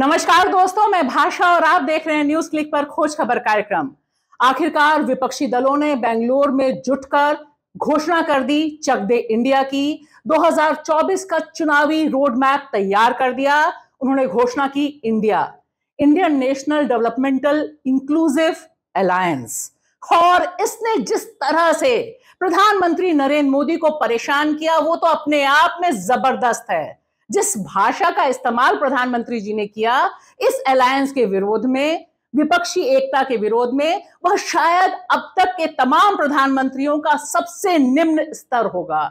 नमस्कार दोस्तों मैं भाषा और आप देख रहे हैं न्यूज क्लिक पर खोज खबर कार्यक्रम आखिरकार विपक्षी दलों ने बेंगलोर में जुटकर घोषणा कर दी चक दे इंडिया की 2024 का चुनावी रोड मैप तैयार कर दिया उन्होंने घोषणा की India Indian national developmental inclusive alliance और इसने जिस तरह से प्रधानमंत्री नरेंद्र मोदी को परेशान किया वो तो अपने आप में जबरदस्त है जिस भाषा का इस्तेमाल प्रधानमंत्री जी ने किया इस अलायंस के विरोध में विपक्षी एकता के विरोध में वह शायद अब तक के तमाम प्रधानमंत्रियों का सबसे निम्न स्तर होगा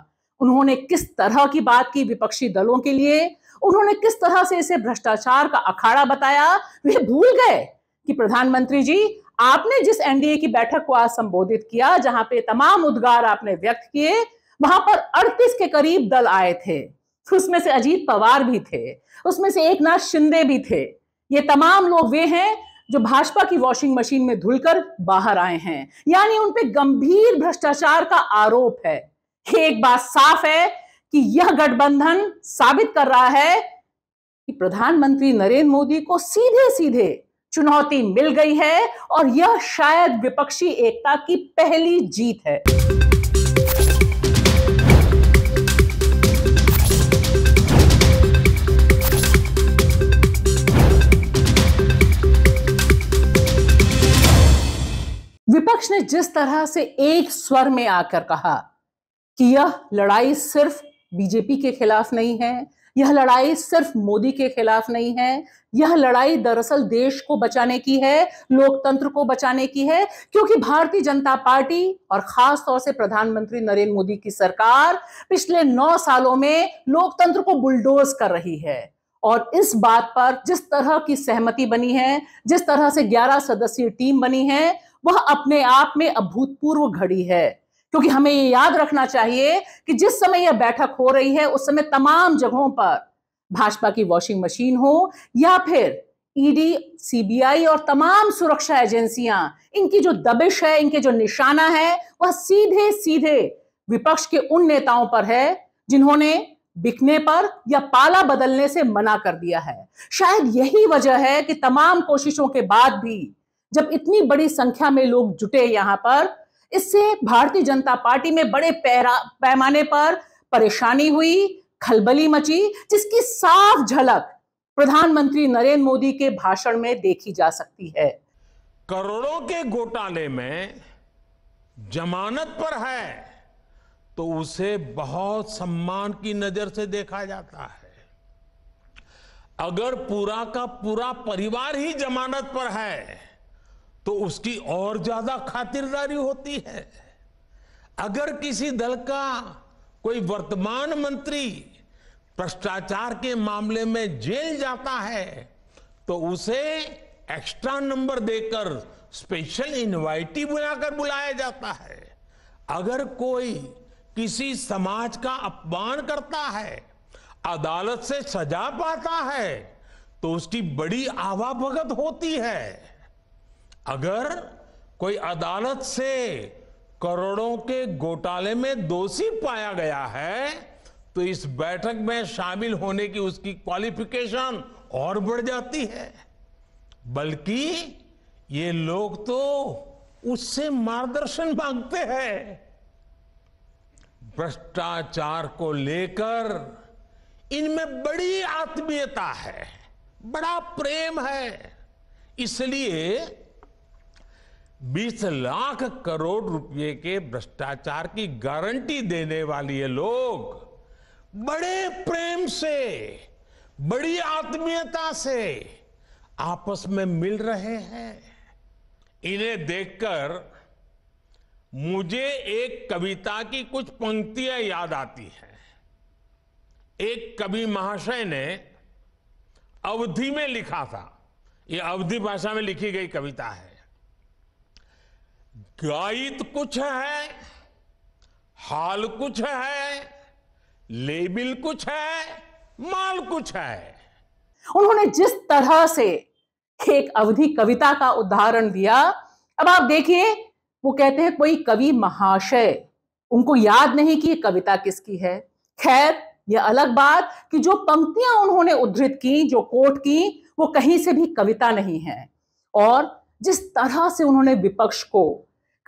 उन्होंने किस तरह की बात की विपक्षी दलों के लिए उन्होंने किस तरह से इसे भ्रष्टाचार का अखाड़ा बताया वे भूल गए कि प्रधानमंत्री जी आपने जिस एनडीए की बैठक को आज संबोधित किया जहां पे तमाम उद्गार आपने व्यक्त किए वहां पर 38 के करीब दल आए थे उसमें से अजीत पवार भी थे उसमें से एक नाथ शिंदे भी थे ये तमाम लोग वे हैं जो भाजपा की वॉशिंग मशीन में धुलकर बाहर आए हैं यानी उन पर गंभीर भ्रष्टाचार का आरोप है एक बात साफ है कि यह गठबंधन साबित कर रहा है कि प्रधानमंत्री नरेंद्र मोदी को सीधे सीधे चुनौती मिल गई है और यह शायद विपक्षी एकता की पहली जीत है विपक्ष ने जिस तरह से एक स्वर में आकर कहा कि यह लड़ाई सिर्फ बीजेपी के खिलाफ नहीं है यह लड़ाई सिर्फ मोदी के खिलाफ नहीं है यह लड़ाई दरअसल देश को बचाने की है लोकतंत्र को बचाने की है क्योंकि भारतीय जनता पार्टी और खास तौर से प्रधानमंत्री नरेंद्र मोदी की सरकार पिछले नौ सालों में लोकतंत्र को बुलडोज कर रही है और इस बात पर जिस तरह की सहमति बनी है जिस तरह से 11 सदस्यीय टीम बनी है वह अपने आप में अभूतपूर्व घड़ी है क्योंकि हमें ये याद रखना चाहिए कि जिस समय यह बैठक हो रही है उस समय तमाम जगहों पर भाजपा की वॉशिंग मशीन हो या फिर ईडी सीबीआई और तमाम सुरक्षा एजेंसियां इनकी जो दबिश है इनके जो निशाना है वह सीधे सीधे विपक्ष के उन नेताओं पर है जिन्होंने बिकने पर या पाला बदलने से मना कर दिया है शायद यही वजह है कि तमाम कोशिशों के बाद भी जब इतनी बड़ी संख्या में लोग जुटे यहां पर इससे भारतीय जनता पार्टी में बड़े पैमाने पर परेशानी हुई खलबली मची जिसकी साफ झलक प्रधानमंत्री नरेंद्र मोदी के भाषण में देखी जा सकती है करोड़ों के घोटाले में जमानत पर है तो उसे बहुत सम्मान की नजर से देखा जाता है अगर पूरा का पूरा परिवार ही जमानत पर है तो उसकी और ज्यादा खातिरदारी होती है अगर किसी दल का कोई वर्तमान मंत्री भ्रष्टाचार के मामले में जेल जाता है तो उसे एक्स्ट्रा नंबर देकर स्पेशल इनवाइटी बुलाकर बुलाया जाता है अगर कोई किसी समाज का अपमान करता है अदालत से सजा पाता है तो उसकी बड़ी आवाभगत होती है अगर कोई अदालत से करोड़ों के घोटाले में दोषी पाया गया है तो इस बैठक में शामिल होने की उसकी क्वालिफिकेशन और बढ़ जाती है बल्कि ये लोग तो उससे मार्गदर्शन मांगते हैं भ्रष्टाचार को लेकर इनमें बड़ी आत्मीयता है बड़ा प्रेम है इसलिए बीस लाख करोड़ रुपए के भ्रष्टाचार की गारंटी देने वाली ये लोग बड़े प्रेम से बड़ी आत्मीयता से आपस में मिल रहे हैं इन्हें देखकर मुझे एक कविता की कुछ पंक्तियां याद आती हैं एक कवि महाशय ने अवधि में लिखा था ये अवधि भाषा में लिखी गई कविता है गायित कुछ है हाल कुछ है लेबिल कुछ है माल कुछ है उन्होंने जिस तरह से एक अवधि कविता का उदाहरण दिया अब आप देखिए वो कहते हैं कोई कवि महाशय उनको याद नहीं कि कविता किसकी है खैर यह अलग बात कि जो पंक्तियां उन्होंने उद्धृत की जो कोट की वो कहीं से भी कविता नहीं है और जिस तरह से उन्होंने विपक्ष को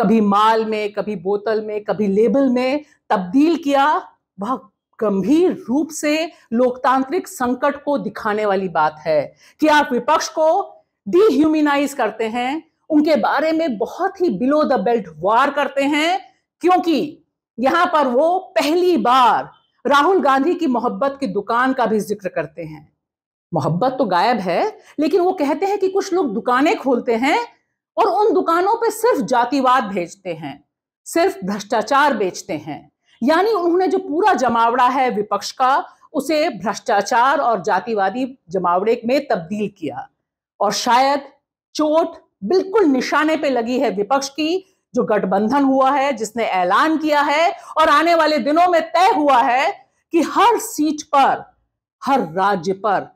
कभी माल में कभी बोतल में कभी लेबल में तब्दील किया वह गंभीर रूप से लोकतांत्रिक संकट को दिखाने वाली बात है कि आप विपक्ष को डिह्यूमिनाइज करते हैं उनके बारे में बहुत ही बिलो द बेल्ट वार करते हैं क्योंकि यहां पर वो पहली बार राहुल गांधी की मोहब्बत की दुकान का भी जिक्र करते हैं मोहब्बत तो गायब है लेकिन वो कहते हैं कि कुछ लोग दुकानें खोलते हैं और उन दुकानों पे सिर्फ जातिवाद भेजते हैं सिर्फ भ्रष्टाचार बेचते हैं यानी उन्होंने जो पूरा जमावड़ा है विपक्ष का उसे भ्रष्टाचार और जातिवादी जमावड़े में तब्दील किया और शायद चोट बिल्कुल निशाने पे लगी है विपक्ष की जो गठबंधन हुआ है जिसने ऐलान किया है और आने वाले दिनों में तय हुआ है कि हर सीट पर हर राज्य पर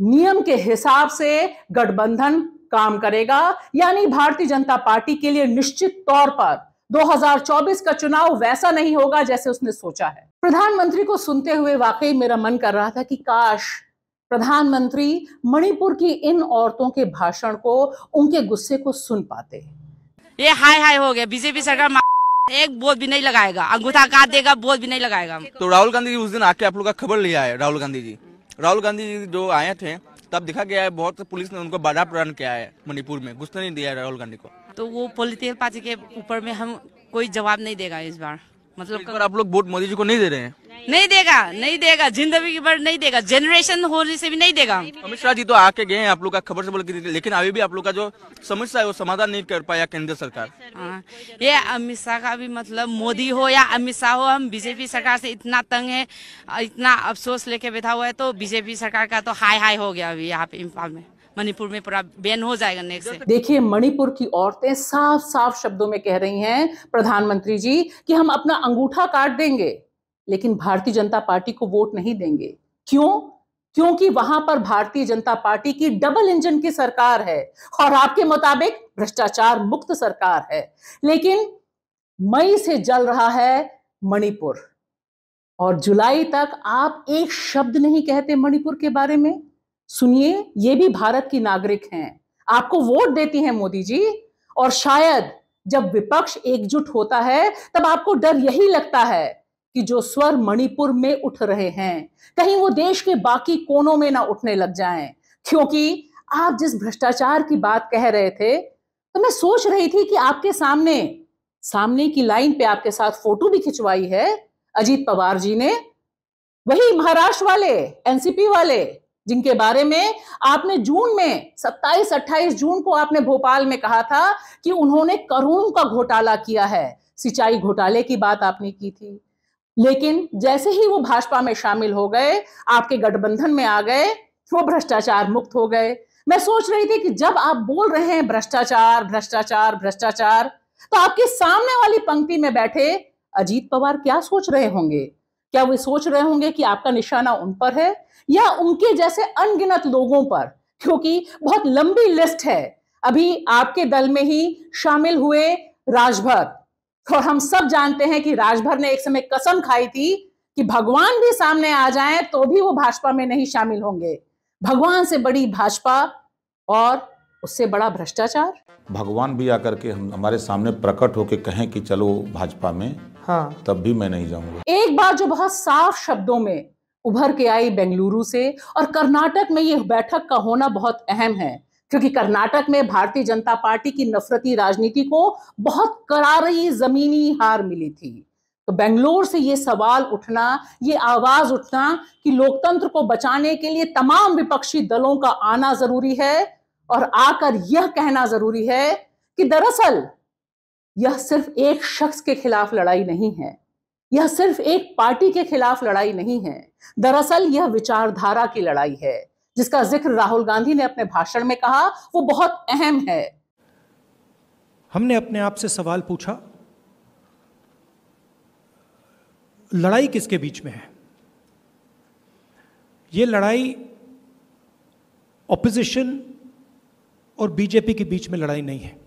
नियम के हिसाब से गठबंधन काम करेगा यानी भारतीय जनता पार्टी के लिए निश्चित तौर पर 2024 का चुनाव वैसा नहीं होगा जैसे उसने सोचा है प्रधानमंत्री को सुनते हुए वाकई मेरा मन कर रहा था कि काश प्रधानमंत्री मणिपुर की इन औरतों के भाषण को उनके गुस्से को सुन पाते ये हाय हाय हो गया बीजेपी सरकार एक बोध भी नहीं लगाएगा अंगूठा काट देगा बोध भी नहीं लगाएगा तो राहुल गांधी जी उस दिन आके आप लोग का खबर लिया है राहुल गांधी जी राहुल गांधी जी जो आए थे तब देखा गया है बहुत पुलिस ने उनको बाधा प्रदान किया है मणिपुर में घुसने नहीं दिया राहुल गांधी को तो वो पोलिटिकल पार्टी के ऊपर में हम कोई जवाब नहीं देगा इस बार मतलब आप लोग वोट मोदी जी को नहीं दे रहे हैं नहीं देगा नहीं देगा जिंदगी भर नहीं देगा जनरेशन होने से भी नहीं देगा अमित शाह जी तो आके गए हैं आप लोग का खबर से बोल के लेकिन अभी भी आप लोग का जो समस्या है वो समाधान नहीं कर पाया केंद्र सरकार हाँ, ये अमित शाह का भी मतलब मोदी हो या अमित शाह हो हम बीजेपी सरकार से इतना तंग है इतना अफसोस लेके बैठा हुआ है तो बीजेपी सरकार का तो हाई हाई हो गया अभी यहाँ पे इम्फाल में मणिपुर में पूरा बैन हो जाएगा नेक्स्ट देखिए मणिपुर की औरतें साफ साफ शब्दों में कह रही हैं प्रधानमंत्री जी कि हम अपना अंगूठा काट देंगे लेकिन भारतीय जनता पार्टी को वोट नहीं देंगे क्यों क्योंकि वहां पर भारतीय जनता पार्टी की डबल इंजन की सरकार है और आपके मुताबिक भ्रष्टाचार मुक्त सरकार है लेकिन मई से जल रहा है मणिपुर और जुलाई तक आप एक शब्द नहीं कहते मणिपुर के बारे में सुनिए ये भी भारत की नागरिक हैं आपको वोट देती हैं मोदी जी और शायद जब विपक्ष एकजुट होता है तब आपको डर यही लगता है कि जो स्वर मणिपुर में उठ रहे हैं कहीं वो देश के बाकी कोनों में ना उठने लग जाएं क्योंकि आप जिस भ्रष्टाचार की बात कह रहे थे तो मैं सोच रही थी कि आपके सामने सामने की लाइन पे आपके साथ फोटो भी खिंचवाई है अजीत पवार जी ने वही महाराष्ट्र वाले एनसीपी वाले जिनके बारे में आपने जून में 27 28 जून को आपने भोपाल में कहा था कि उन्होंने करोड़ों का घोटाला किया है सिंचाई घोटाले की बात आपने की थी लेकिन जैसे ही वो भाजपा में शामिल हो गए आपके गठबंधन में आ गए वो भ्रष्टाचार मुक्त हो गए मैं सोच रही थी कि जब आप बोल रहे हैं भ्रष्टाचार भ्रष्टाचार भ्रष्टाचार तो आपके सामने वाली पंक्ति में बैठे अजीत पवार क्या सोच रहे होंगे क्या वे सोच रहे होंगे कि आपका निशाना उन पर है या उनके जैसे अनगिनत लोगों पर क्योंकि बहुत लंबी लिस्ट है अभी आपके दल में ही शामिल हुए राजभर और तो हम सब जानते हैं कि राजभर ने एक समय कसम खाई थी कि भगवान भी सामने आ जाए तो भी वो भाजपा में नहीं शामिल होंगे भगवान से बड़ी भाजपा और उससे बड़ा भ्रष्टाचार भगवान भी आकर के हम हमारे सामने प्रकट होके कहें कि चलो भाजपा में हाँ तब भी मैं नहीं जाऊंगा एक बार जो बहुत साफ शब्दों में उभर के आई बेंगलुरु से और कर्नाटक में ये बैठक का होना बहुत अहम है क्योंकि कर्नाटक में भारतीय जनता पार्टी की नफरती राजनीति को बहुत करारी जमीनी हार मिली थी तो बेंगलोर से ये सवाल उठना ये आवाज उठना कि लोकतंत्र को बचाने के लिए तमाम विपक्षी दलों का आना जरूरी है और आकर यह कहना जरूरी है कि दरअसल यह सिर्फ एक शख्स के खिलाफ लड़ाई नहीं है यह सिर्फ एक पार्टी के खिलाफ लड़ाई नहीं है दरअसल यह विचारधारा की लड़ाई है जिसका जिक्र राहुल गांधी ने अपने भाषण में कहा वो बहुत अहम है हमने अपने आप से सवाल पूछा लड़ाई किसके बीच में है ये लड़ाई ऑपोजिशन और बीजेपी के बीच में लड़ाई नहीं है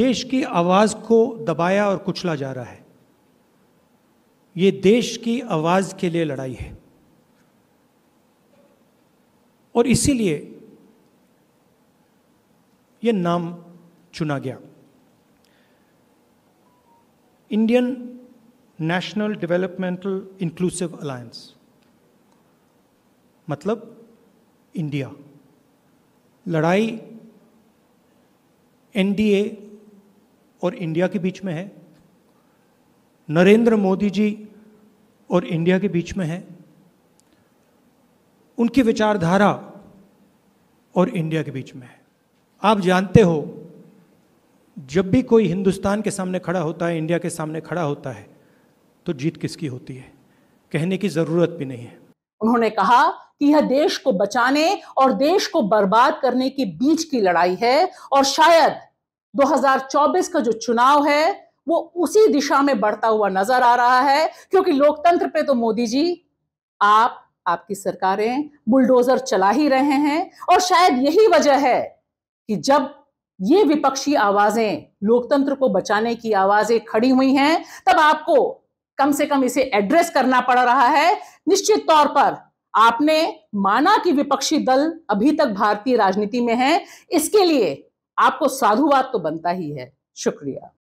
देश की आवाज़ को दबाया और कुचला जा रहा है ये देश की आवाज़ के लिए लड़ाई है और इसीलिए यह नाम चुना गया Indian national developmental inclusive alliance मतलब इंडिया लड़ाई एनडीए और इंडिया के बीच में है नरेंद्र मोदी जी और इंडिया के बीच में है उनकी विचारधारा और इंडिया के बीच में है आप जानते हो जब भी कोई हिंदुस्तान के सामने खड़ा होता है इंडिया के सामने खड़ा होता है तो जीत किसकी होती है कहने की जरूरत भी नहीं है उन्होंने कहा कि यह देश को बचाने और देश को बर्बाद करने के बीच की लड़ाई है और शायद 2024 का जो चुनाव है वो उसी दिशा में बढ़ता हुआ नजर आ रहा है क्योंकि लोकतंत्र पे तो मोदी जी आप आपकी सरकारें बुलडोजर चला ही रहे हैं और शायद यही वजह है कि जब ये विपक्षी आवाजें लोकतंत्र को बचाने की आवाजें खड़ी हुई हैं तब आपको कम से कम इसे एड्रेस करना पड़ रहा है निश्चित तौर पर आपने माना कि विपक्षी दल अभी तक भारतीय राजनीति में है इसके लिए आपको साधुवाद तो बनता ही है शुक्रिया